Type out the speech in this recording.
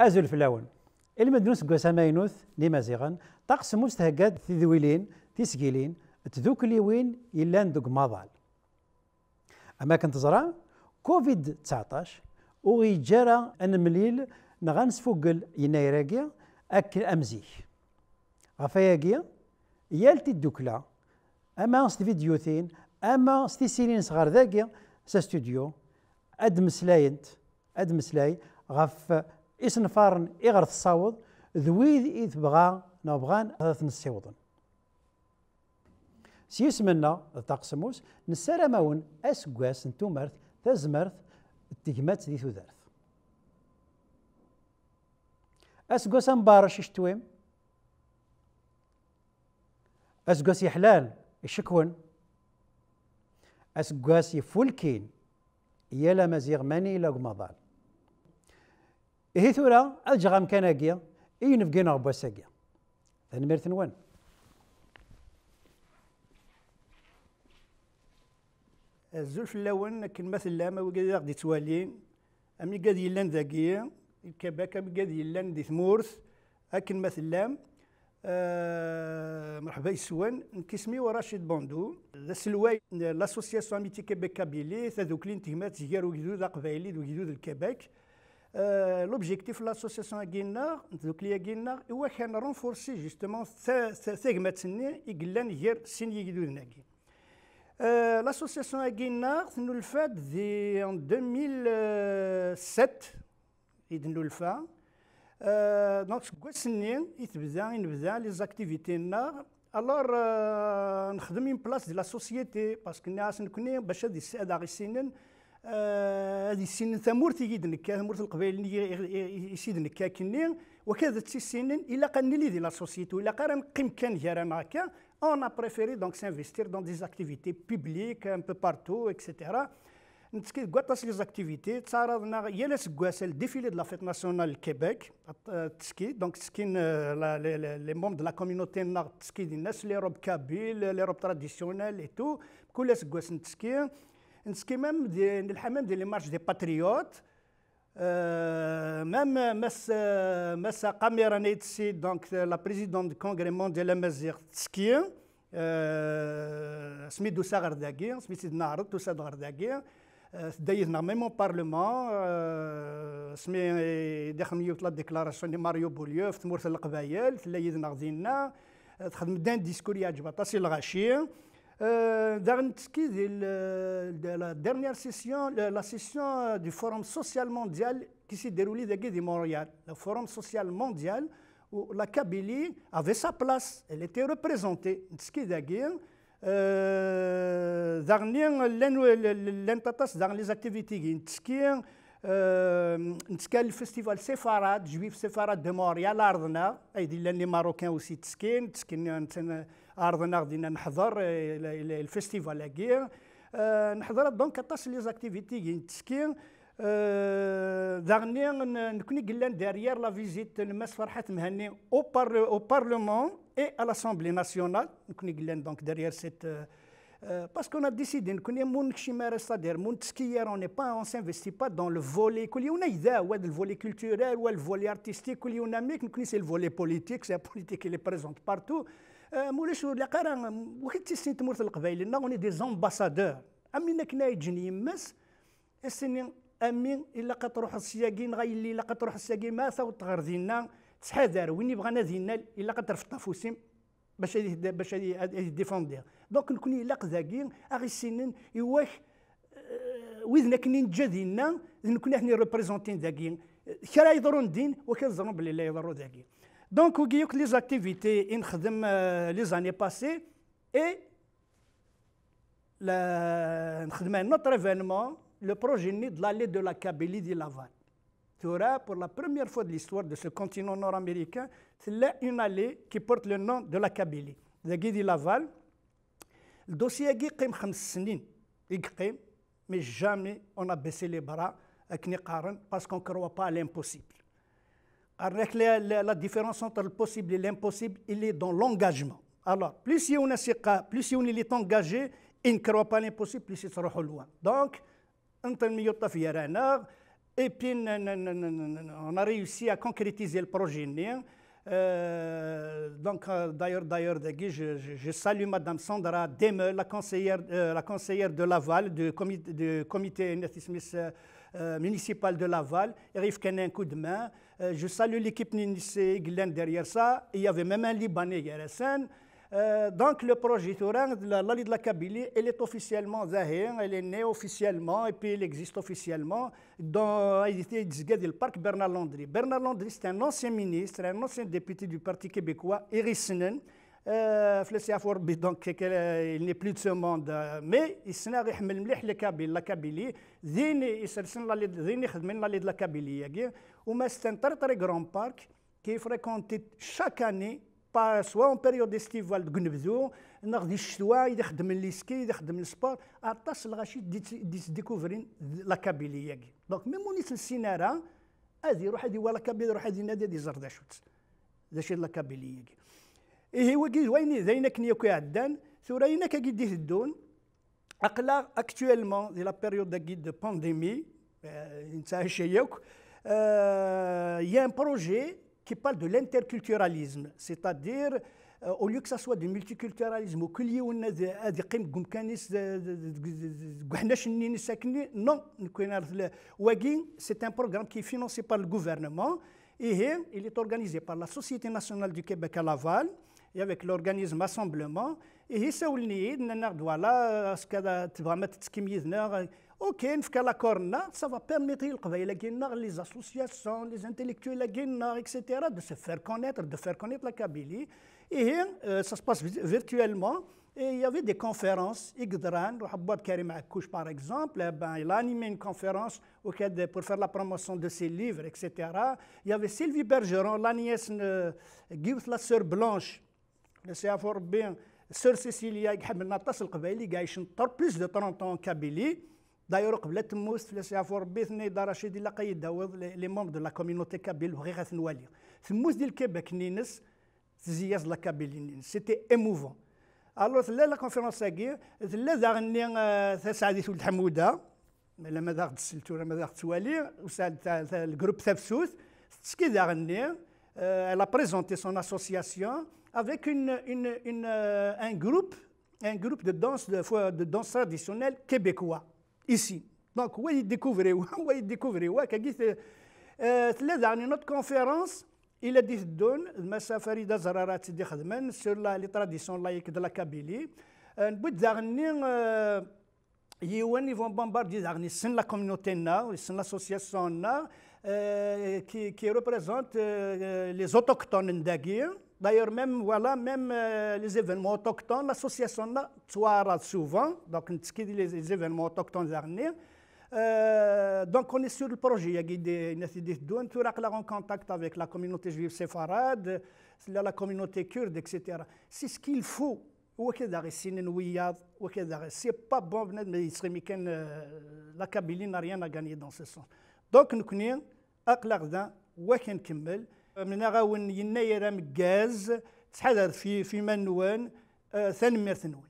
أزول فلاون المدنوس ماينوث لمزيغا طقس في ذويلين تسجيلين تذوك ليوين يلان دوك مضال أما كنت تزرع كوفيد 19 وغيجارة أن مليل نغانس فوقل ينايراكيا أكل أمزيك غفاياقيا يالتي الدوكلا أما ستفيديوثين أما سيرين صغار ذاكيا سا ستوديو أدمسلاينت أدمسلاي غف إسنفارن إغر تصاوض ذويذ إذ بغا نبغان ثلاث نسيوضن سيسمنا تقسموس نسارمون أسقاس نتومرت تزمرت التجمات ذي تودارت أسقاس مبارش اشتويم أسقاس يحلال يشكون أسقاس يفولكين يلا مزيغ ماني لا هي ثورة الجغام كناقية إيه نفقين أغبوا الساقية ثاني ميرت نوان الزلف اللون كان مثل لاما وقد يغدي توالين أمي قد يلان ذاقية الكباكة قد يلان دي ثمورث أكن مثل لام آه، مرحبا يسوان نكسمي وراشد بوندو ذا سلواي لاسوسياسيون اميتي كيبيك كابيلي ذا ذوكلين تهمات زيارو جدود اقفايلي ذو الكيبيك Euh, l'objectif de l'association Guinard, de Clé Guinard, est de renforcer justement ces gmettes et de L'association Guinard, nous le fait en 2007, et nous le fait. Euh, donc, c'est une les activités. Nord. E Alors, euh, nous place de la société parce que nous avons une place de la société. آه، هذه السن تمورت يجد نكا القبائل اللي يسيد نكا كني وكذا تسنن الا قال لي دي لا سوسيتي الا قال قيم كان جيران هكا اون a دونك donc s'investir ديزاكتيفيتي des activités publiques un peu partout etc نتسكي كواطاس لي زاكتيفيتي تعرضنا لا سكواس الديفيلي دو لا فيت ناسيونال كيبيك تسكي دونك تسكين لي مومب دو لا كوميونيتي نار تسكي دي الناس لي روب كابيل لي روب تراديسيونيل اي تو كل سكواس نتسكي نسكيمام دي الحمام ديال لي مارش دي باتريوت آه، مام مس مس قاميرا نيت سي دونك لا بريزيدون دو كونغري مونديال لامازيغ تسكي آه، سميت دوسا غير داكي سميت سيدنا عرض دوسا ساغر داكي تدايثنا آه، ميمو بارلمون سمي داخل نيوت لا ديكلاراسيون دي ماريو بوليو في تمورث القبايل تلايثنا غدينا تخدم دان ديسكور يعجب طاسي الغاشي Euh, 'ski euh, la dernière session, la session euh, du Forum social mondial qui s'est déroulée à de Montréal. Le Forum social mondial où la Kabylie avait sa place, elle était représentée. dans les activités. نتكال الفستيفال سفارات جويف سفارات دو موريال ارضنا ايدي لاني ماروكان وسي تسكين تسكن ارضنا غدينا نحضر الفستيفال اكي نحضر دونك اطاس لي زاكتيفيتي تسكين داغني نكوني قلان داريير لا فيزيت الماس فرحات مهني او بارلمون اي ا لاسامبلي ناسيونال نكوني قلان دونك داريير سيت باسكو انا ديسيدي نكون مون كشي مارس سادير مون تسكيير اون با اون سانفيستي با دون لو فولي كل يوم اذا واد الفولي كولتورال ولا الفولي ارتستيك كل يوم ميك نكون سي الفولي بوليتيك سي بوليتيك اللي بريزونت بارتو مولاش لا قرا وكي تيسين تمرت القبائل لنا اوني دي زامباسادور امينا كنا يجني يمس السنين امين الا قتروح السياقين اللي الا قطروح السياقين ما ثوت غير دينا تحذر وين يبغى دينا الا قترفضنا فوسيم باش باش ديفوندي دونك نكون الا قزاكي اغي السنن يواش آه، وذنا كنين جادينا دينا نكون احنا ريبريزونتين ذاكي كرا يضرون وكان زرون بلي لا يضروا ذاكي دونك وكيوك لي زاكتيفيتي نخدم آه، لي زاني باسي اي نخدم ان اوتر ايفينمون لو بروجي ني دو لالي دو لا كابيلي دي لافال tu pour la première fois de l'histoire de ce continent nord-américain une allée qui porte le nom de la Kabylie. Guidi Laval, le dossier mais jamais on a baissé les bras parce qu'on ne croit pas à l'impossible. la, différence entre le possible et l'impossible, il est dans l'engagement. Alors, plus on est plus on est engagé, il ne croit pas à l'impossible, plus il sera loin. Donc, on et puis, on a réussi à concrétiser le projet hein. euh, donc, euh, d'ailleurs, d'ailleurs, je, je, salue Madame Sandra Deme, la conseillère, euh, la conseillère de Laval, du comité, comité municipal de Laval. Rivken Kenen, un coup de main. je salue l'équipe Nice Glen derrière ça. Il y avait même un Libanais, Yeresen. Euh, donc le projet de la de la Kabylie, elle est officiellement zahir, elle est née officiellement et puis elle existe officiellement dans le parc Bernard Landry. Bernard Landry, c'est un ancien ministre, un ancien député du Parti québécois, Erissinen. Euh, donc euh, il n'est plus de ce monde euh, mais il s'en a rehmel mlih le Kabylie la Kabylie zin يسرسن لا زين la de la Kabylie un très grand parc qui est fréquenté chaque année با سوا اون بيريود ستيفال ديك ناخذ الشتوى يخدم لي سكي يخدم خدم السبور اطاس الغاشي ديس ديكوفرين لا كابيليا دونك ميم ونيت السينارا هذه روح هذه ولا كابيل روح هذه نادي دي زرداشوت شي لا كابيليا اي هو كي وين زينك كنيا كي عدان ثورينا كي دي الدون اقلا اكتويلمون دي لا بيريود كي دو بانديمي انتهى شيوك يا ان بروجي qui parle de l'interculturalisme, c'est-à-dire euh, au lieu que ça soit du multiculturalisme euh, non, c'est un programme qui est financé par le gouvernement et il est organisé par la Société nationale du Québec à Laval et avec l'organisme Assemblement et ici on l'entend n'importe où là ce que tu vas mettre Tschemizner ok dans la ça va permettre il les associations les intellectuels ils etc de se faire connaître de faire connaître la Kabylie et euh, ça se passe virtuellement et il y avait des conférences Idran Rabat Kouch par exemple eh ben il a animé une conférence ok pour faire la promotion de ses livres etc il y avait Sylvie Bergeron la nièce de la Sœur Blanche c'est à fort bien السور سيسيليا يحملنا طاس القبايلي كايش نطر بلوس دو 30 كابيلي دايور قبل تموس في يعفو ربي ثني دار رشيد لا قيد داوود لي مومب دو لا كوميونيتي كابيل وغي غاثنوالي ثموس ديال كيبك نينس تزياز لا كابيلي نينس سيتي ايموفون الو ثلا لا كونفيرونس تاعي ثلا ذاغني سعدي ولد حموده لما ذاغ تسلتو ما ذاغ توالي وسال الجروب تفسوس تسكي ذاغني آه، elle a présenté son association avec euh, un, groupe, un groupe de danse, de, de danse traditionnelle québécois, ici. Donc, vous découvrez, vous notre conférence, il a dit donne, Farida sur la, les traditions laïques de la Kabylie. Un euh, bout euh, ils vont bombarder la communauté na, l'association na, qui, représente les autochtones d'Aguirre. D'ailleurs, même, voilà, même euh, les événements autochtones, l'association là, souvent, donc les événements autochtones derniers. Euh, donc, on est sur le projet. Il y a des en contact avec la communauté juive séfarade, la communauté kurde, etc. C'est ce qu'il faut. C'est pas bon, mais euh, la Kabylie n'a rien à gagner dans ce sens. Donc, nous connaissons, من غاون يناير مكاز تحذر في في منوان آه، ثاني نون